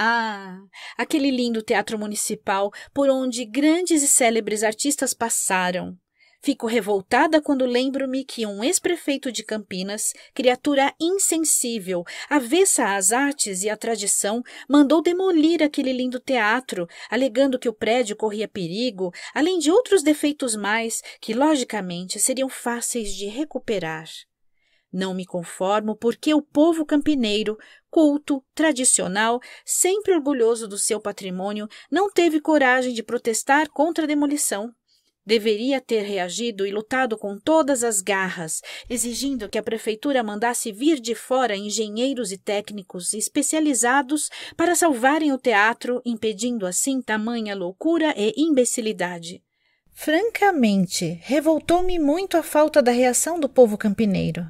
Ah, aquele lindo teatro municipal por onde grandes e célebres artistas passaram. Fico revoltada quando lembro-me que um ex-prefeito de Campinas, criatura insensível, avessa às artes e à tradição, mandou demolir aquele lindo teatro, alegando que o prédio corria perigo, além de outros defeitos mais que, logicamente, seriam fáceis de recuperar. Não me conformo porque o povo campineiro, culto, tradicional, sempre orgulhoso do seu patrimônio, não teve coragem de protestar contra a demolição. Deveria ter reagido e lutado com todas as garras, exigindo que a prefeitura mandasse vir de fora engenheiros e técnicos especializados para salvarem o teatro, impedindo assim tamanha loucura e imbecilidade. Francamente, revoltou-me muito a falta da reação do povo campineiro.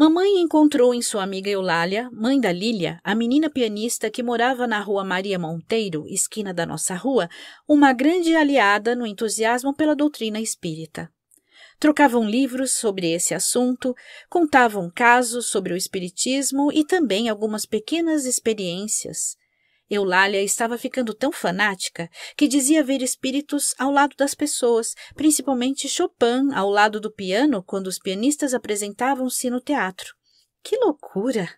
Mamãe encontrou em sua amiga Eulália, mãe da Lília, a menina pianista que morava na rua Maria Monteiro, esquina da nossa rua, uma grande aliada no entusiasmo pela doutrina espírita. Trocavam livros sobre esse assunto, contavam casos sobre o espiritismo e também algumas pequenas experiências. Eulália estava ficando tão fanática que dizia ver espíritos ao lado das pessoas, principalmente Chopin ao lado do piano quando os pianistas apresentavam-se no teatro. Que loucura!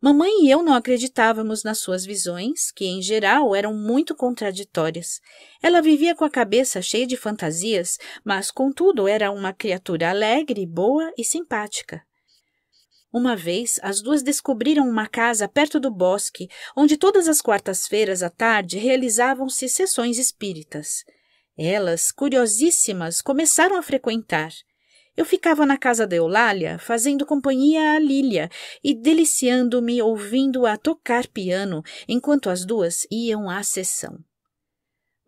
Mamãe e eu não acreditávamos nas suas visões, que em geral eram muito contraditórias. Ela vivia com a cabeça cheia de fantasias, mas contudo era uma criatura alegre, boa e simpática. Uma vez, as duas descobriram uma casa perto do bosque, onde todas as quartas-feiras à tarde realizavam-se sessões espíritas. Elas, curiosíssimas, começaram a frequentar. Eu ficava na casa da Eulália, fazendo companhia à Lília e deliciando-me ouvindo-a tocar piano enquanto as duas iam à sessão.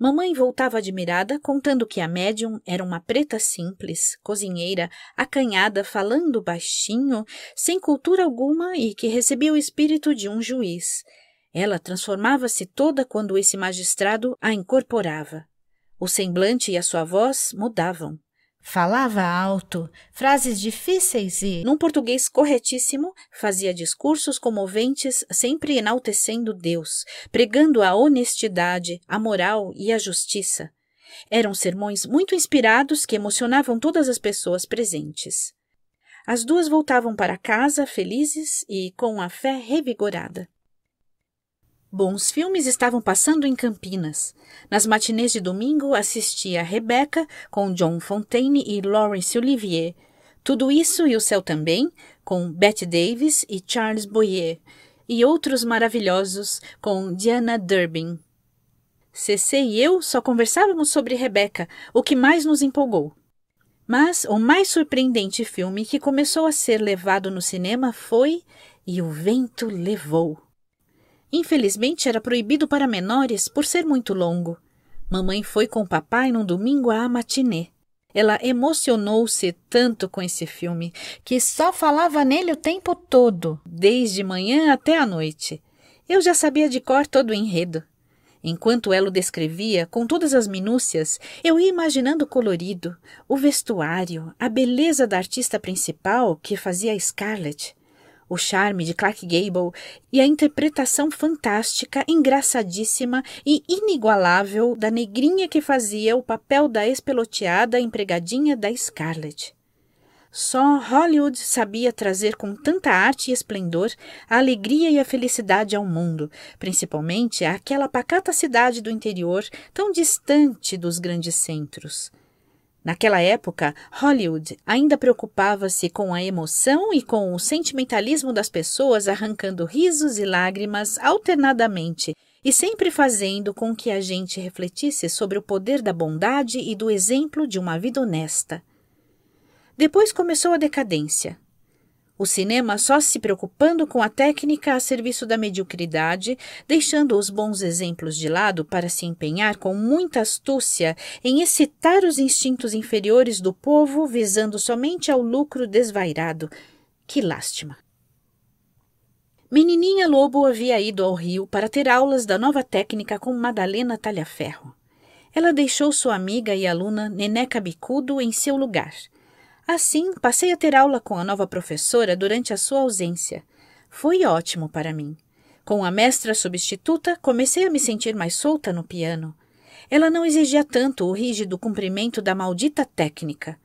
Mamãe voltava admirada, contando que a médium era uma preta simples, cozinheira, acanhada, falando baixinho, sem cultura alguma e que recebia o espírito de um juiz. Ela transformava-se toda quando esse magistrado a incorporava. O semblante e a sua voz mudavam. Falava alto, frases difíceis e, num português corretíssimo, fazia discursos comoventes, sempre enaltecendo Deus, pregando a honestidade, a moral e a justiça. Eram sermões muito inspirados que emocionavam todas as pessoas presentes. As duas voltavam para casa felizes e com a fé revigorada. Bons filmes estavam passando em Campinas. Nas matinês de domingo assistia Rebecca com John Fontaine e Laurence Olivier. Tudo isso e o céu também, com Bette Davis e Charles Boyer, e outros maravilhosos com Diana Durbin. CC e eu só conversávamos sobre Rebecca, o que mais nos empolgou. Mas o mais surpreendente filme que começou a ser levado no cinema foi E o Vento Levou. Infelizmente era proibido para menores por ser muito longo. Mamãe foi com papai num domingo à matinê. Ela emocionou-se tanto com esse filme que só falava nele o tempo todo, desde manhã até a noite. Eu já sabia de cor todo o enredo. Enquanto ela o descrevia, com todas as minúcias, eu ia imaginando o colorido, o vestuário, a beleza da artista principal que fazia Scarlett o charme de Clark Gable e a interpretação fantástica, engraçadíssima e inigualável da negrinha que fazia o papel da espeloteada empregadinha da Scarlett. Só Hollywood sabia trazer com tanta arte e esplendor a alegria e a felicidade ao mundo, principalmente àquela pacata cidade do interior, tão distante dos grandes centros. Naquela época, Hollywood ainda preocupava-se com a emoção e com o sentimentalismo das pessoas, arrancando risos e lágrimas alternadamente e sempre fazendo com que a gente refletisse sobre o poder da bondade e do exemplo de uma vida honesta. Depois começou a decadência. O cinema só se preocupando com a técnica a serviço da mediocridade, deixando os bons exemplos de lado para se empenhar com muita astúcia em excitar os instintos inferiores do povo, visando somente ao lucro desvairado. Que lástima! Menininha Lobo havia ido ao Rio para ter aulas da nova técnica com Madalena Talhaferro. Ela deixou sua amiga e aluna Neneca Bicudo em seu lugar Assim, passei a ter aula com a nova professora durante a sua ausência. Foi ótimo para mim. Com a mestra substituta, comecei a me sentir mais solta no piano. Ela não exigia tanto o rígido cumprimento da maldita técnica.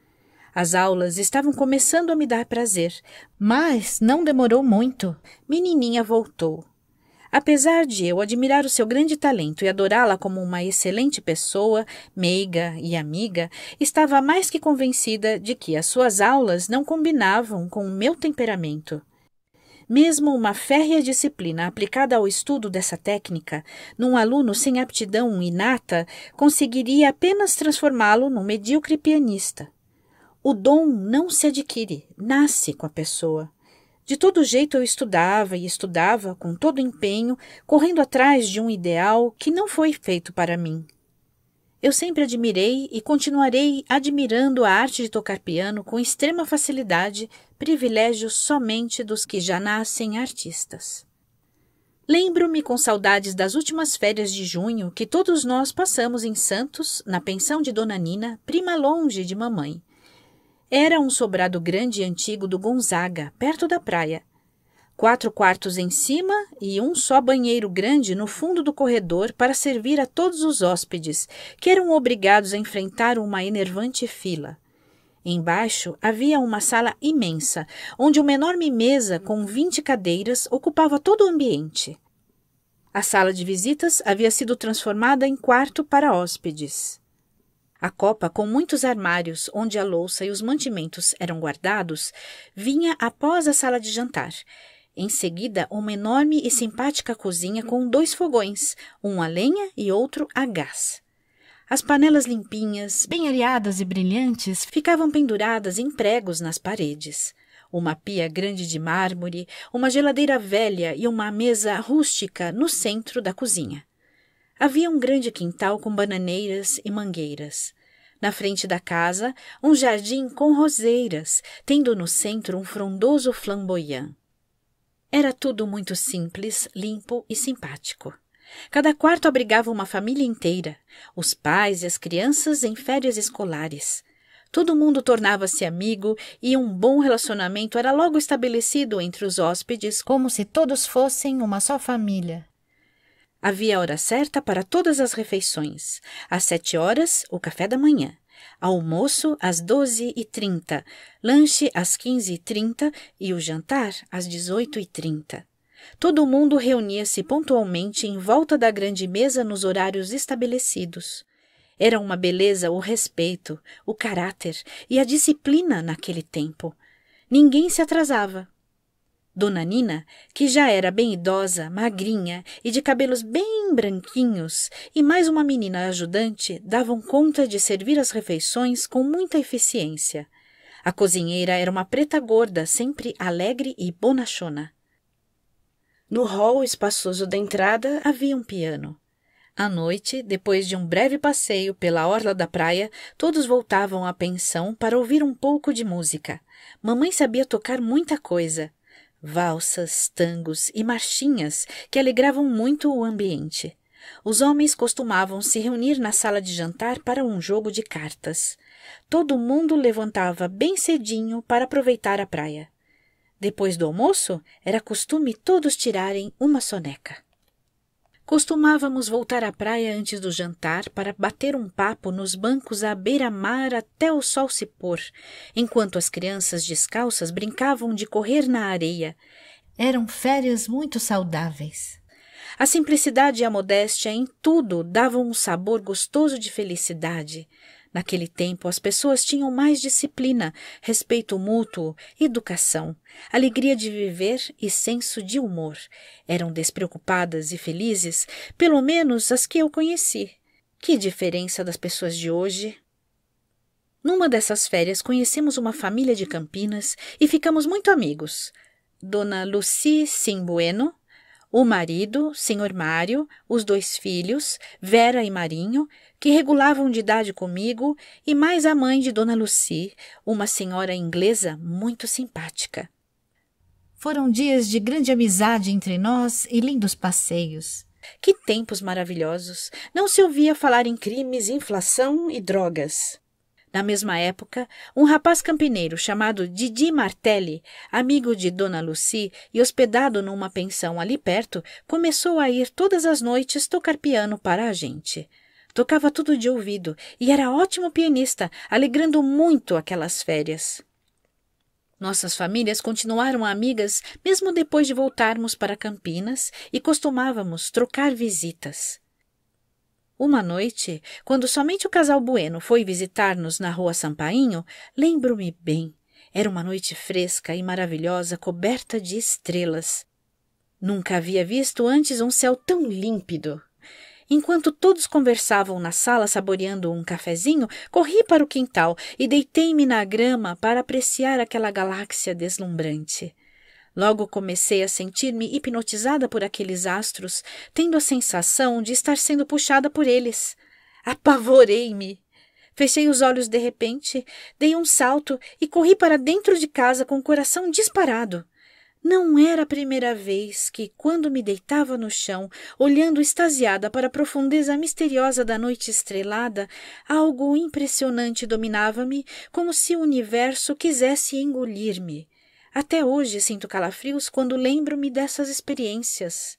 As aulas estavam começando a me dar prazer, mas não demorou muito. Menininha voltou. Apesar de eu admirar o seu grande talento e adorá-la como uma excelente pessoa, meiga e amiga, estava mais que convencida de que as suas aulas não combinavam com o meu temperamento. Mesmo uma férrea disciplina aplicada ao estudo dessa técnica, num aluno sem aptidão inata, conseguiria apenas transformá-lo num medíocre pianista. O dom não se adquire, nasce com a pessoa. De todo jeito eu estudava e estudava com todo empenho, correndo atrás de um ideal que não foi feito para mim. Eu sempre admirei e continuarei admirando a arte de tocar piano com extrema facilidade, privilégio somente dos que já nascem artistas. Lembro-me com saudades das últimas férias de junho que todos nós passamos em Santos, na pensão de Dona Nina, prima longe de mamãe. Era um sobrado grande e antigo do Gonzaga, perto da praia. Quatro quartos em cima e um só banheiro grande no fundo do corredor para servir a todos os hóspedes, que eram obrigados a enfrentar uma enervante fila. Embaixo havia uma sala imensa, onde uma enorme mesa com vinte cadeiras ocupava todo o ambiente. A sala de visitas havia sido transformada em quarto para hóspedes. A copa, com muitos armários onde a louça e os mantimentos eram guardados, vinha após a sala de jantar. Em seguida, uma enorme e simpática cozinha com dois fogões, um a lenha e outro a gás. As panelas limpinhas, bem areadas e brilhantes, ficavam penduradas em pregos nas paredes. Uma pia grande de mármore, uma geladeira velha e uma mesa rústica no centro da cozinha. Havia um grande quintal com bananeiras e mangueiras. Na frente da casa, um jardim com roseiras, tendo no centro um frondoso flamboyant. Era tudo muito simples, limpo e simpático. Cada quarto abrigava uma família inteira, os pais e as crianças em férias escolares. Todo mundo tornava-se amigo e um bom relacionamento era logo estabelecido entre os hóspedes, como se todos fossem uma só família. Havia hora certa para todas as refeições. Às sete horas, o café da manhã. Almoço às doze e trinta, lanche às quinze e trinta e o jantar às dezoito e trinta. Todo mundo reunia-se pontualmente em volta da grande mesa nos horários estabelecidos. Era uma beleza o respeito, o caráter e a disciplina naquele tempo. Ninguém se atrasava, Dona Nina, que já era bem idosa, magrinha e de cabelos bem branquinhos, e mais uma menina ajudante, davam conta de servir as refeições com muita eficiência. A cozinheira era uma preta gorda, sempre alegre e bonachona. No hall espaçoso da entrada havia um piano. À noite, depois de um breve passeio pela orla da praia, todos voltavam à pensão para ouvir um pouco de música. Mamãe sabia tocar muita coisa. Valsas, tangos e marchinhas que alegravam muito o ambiente. Os homens costumavam se reunir na sala de jantar para um jogo de cartas. Todo mundo levantava bem cedinho para aproveitar a praia. Depois do almoço, era costume todos tirarem uma soneca. Costumávamos voltar à praia antes do jantar para bater um papo nos bancos à beira-mar até o sol se pôr, enquanto as crianças descalças brincavam de correr na areia. Eram férias muito saudáveis. A simplicidade e a modéstia em tudo davam um sabor gostoso de felicidade. Naquele tempo, as pessoas tinham mais disciplina, respeito mútuo, educação, alegria de viver e senso de humor. Eram despreocupadas e felizes, pelo menos as que eu conheci. Que diferença das pessoas de hoje! Numa dessas férias, conhecemos uma família de Campinas e ficamos muito amigos. Dona Lucy Simbueno, o marido, senhor Mário, os dois filhos, Vera e Marinho, que regulavam de idade comigo, e mais a mãe de Dona Lucy, uma senhora inglesa muito simpática. Foram dias de grande amizade entre nós e lindos passeios. Que tempos maravilhosos! Não se ouvia falar em crimes, inflação e drogas. Na mesma época, um rapaz campineiro chamado Didi Martelli, amigo de Dona Lucy e hospedado numa pensão ali perto, começou a ir todas as noites tocar piano para a gente. Tocava tudo de ouvido e era ótimo pianista, alegrando muito aquelas férias. Nossas famílias continuaram amigas mesmo depois de voltarmos para Campinas e costumávamos trocar visitas. Uma noite, quando somente o casal Bueno foi visitar-nos na rua Sampainho, lembro-me bem. Era uma noite fresca e maravilhosa, coberta de estrelas. Nunca havia visto antes um céu tão límpido. Enquanto todos conversavam na sala saboreando um cafezinho, corri para o quintal e deitei-me na grama para apreciar aquela galáxia deslumbrante. Logo comecei a sentir-me hipnotizada por aqueles astros, tendo a sensação de estar sendo puxada por eles. Apavorei-me. Fechei os olhos de repente, dei um salto e corri para dentro de casa com o coração disparado. Não era a primeira vez que, quando me deitava no chão, olhando extasiada para a profundeza misteriosa da noite estrelada, algo impressionante dominava-me, como se o universo quisesse engolir-me. Até hoje sinto calafrios quando lembro-me dessas experiências.